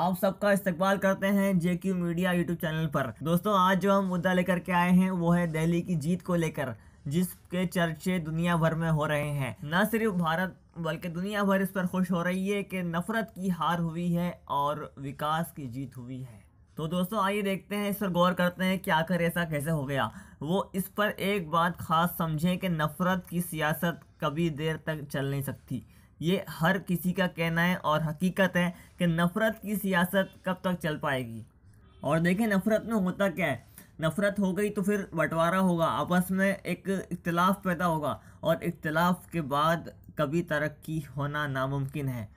आप सबका इस्तेमाल करते हैं J Q media YouTube channel पर दोस्तों आज जो हम मुद्दा लेकर के आए हैं वो है दिल्ली की जीत को लेकर जिसके चर्चे दुनिया भर में हो रहे हैं न सिर्फ भारत बल्कि दुनिया भर इस पर खुश हो रही है कि नफरत की हार हुई है और विकास की जीत हुई है तो दोस्तों आइए देखते हैं इस पर गौर करते हैं कि आखिर ऐसा कैसे हो गया वो इस पर एक बात खास समझें कि नफरत की सियासत कभी देर तक चल नहीं सकती ये हर किसी का कहना है और हकीकत है कि नफ़रत की सियासत कब तक चल पाएगी और देखें नफ़रत में होता क्या है नफ़रत हो गई तो फिर बंटवारा होगा आपस में एक इख्तलाफ पैदा होगा और इख्तलाफ के बाद कभी तरक्की होना नामुमकिन है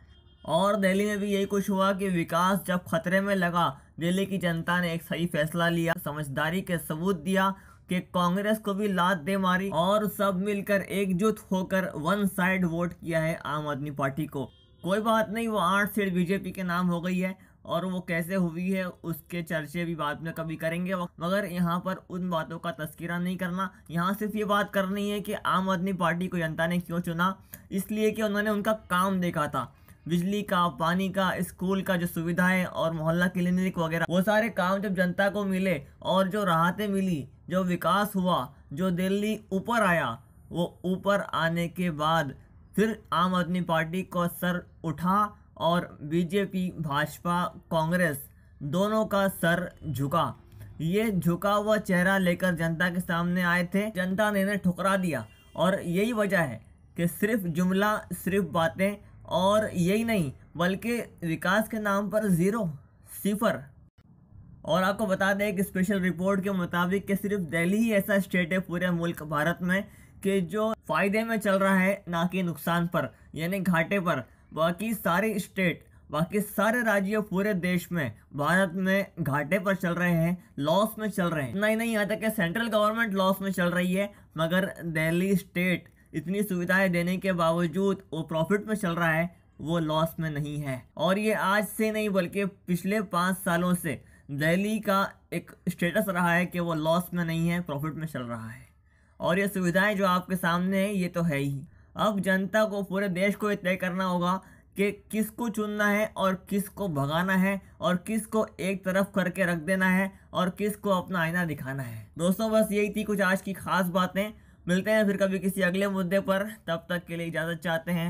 और दिल्ली में भी यही कुछ हुआ कि विकास जब खतरे में लगा दिल्ली की जनता ने एक सही फैसला लिया समझदारी के सबूत दिया कि कांग्रेस को भी लात दे मारी और सब मिलकर एकजुट होकर वन साइड वोट किया है आम आदमी पार्टी को कोई बात नहीं वो आठ सीट बीजेपी के नाम हो गई है और वो कैसे हुई है उसके चर्चे भी बाद में कभी करेंगे मगर यहाँ पर उन बातों का तस्करा नहीं करना यहाँ सिर्फ ये बात करनी है कि आम आदमी पार्टी को जनता ने क्यों चुना इसलिए कि उन्होंने उनका काम देखा था बिजली का पानी का स्कूल का जो सुविधाएं और मोहल्ला क्लिनिक वगैरह वो सारे काम जब जनता को मिले और जो राहतें मिली जो विकास हुआ जो दिल्ली ऊपर आया वो ऊपर आने के बाद फिर आम आदमी पार्टी को सर उठा और बीजेपी भाजपा कांग्रेस दोनों का सर झुका ये झुका हुआ चेहरा लेकर जनता के सामने आए थे जनता ने इन्हें ठुकरा दिया और यही वजह है कि सिर्फ जुमला सिर्फ बातें और यही नहीं बल्कि विकास के नाम पर ज़ीरो सिफर और आपको बता दें एक स्पेशल रिपोर्ट के मुताबिक कि सिर्फ दिल्ली ही ऐसा स्टेट है पूरे मुल्क भारत में कि जो फ़ायदे में चल रहा है ना कि नुकसान पर यानी घाटे पर बाकी सारे स्टेट बाकी सारे राज्य पूरे देश में भारत में घाटे पर चल रहे हैं लॉस में चल रहे हैं नहीं नहीं यहाँ तक कि सेंट्रल गवर्नमेंट लॉस में चल रही है मगर दिल्ली स्टेट इतनी सुविधाएं देने के बावजूद वो प्रॉफिट में चल रहा है वो लॉस में नहीं है और ये आज से नहीं बल्कि पिछले पाँच सालों से दिल्ली का एक स्टेटस रहा है कि वो लॉस में नहीं है प्रॉफिट में चल रहा है और ये सुविधाएं जो आपके सामने हैं ये तो है ही अब जनता को पूरे देश को ये तय करना होगा कि किसको चुनना है और किसको भगाना है और किसको एक तरफ करके रख देना है और किसको अपना आईना दिखाना है दोस्तों बस यही थी कुछ आज की खास बातें मिलते हैं फिर कभी किसी अगले मुद्दे पर तब तक के लिए इजाज़त चाहते हैं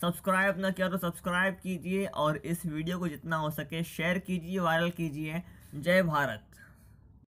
सब्सक्राइब ना किया तो सब्सक्राइब कीजिए और इस वीडियो को जितना हो सके शेयर कीजिए वायरल कीजिए जय भारत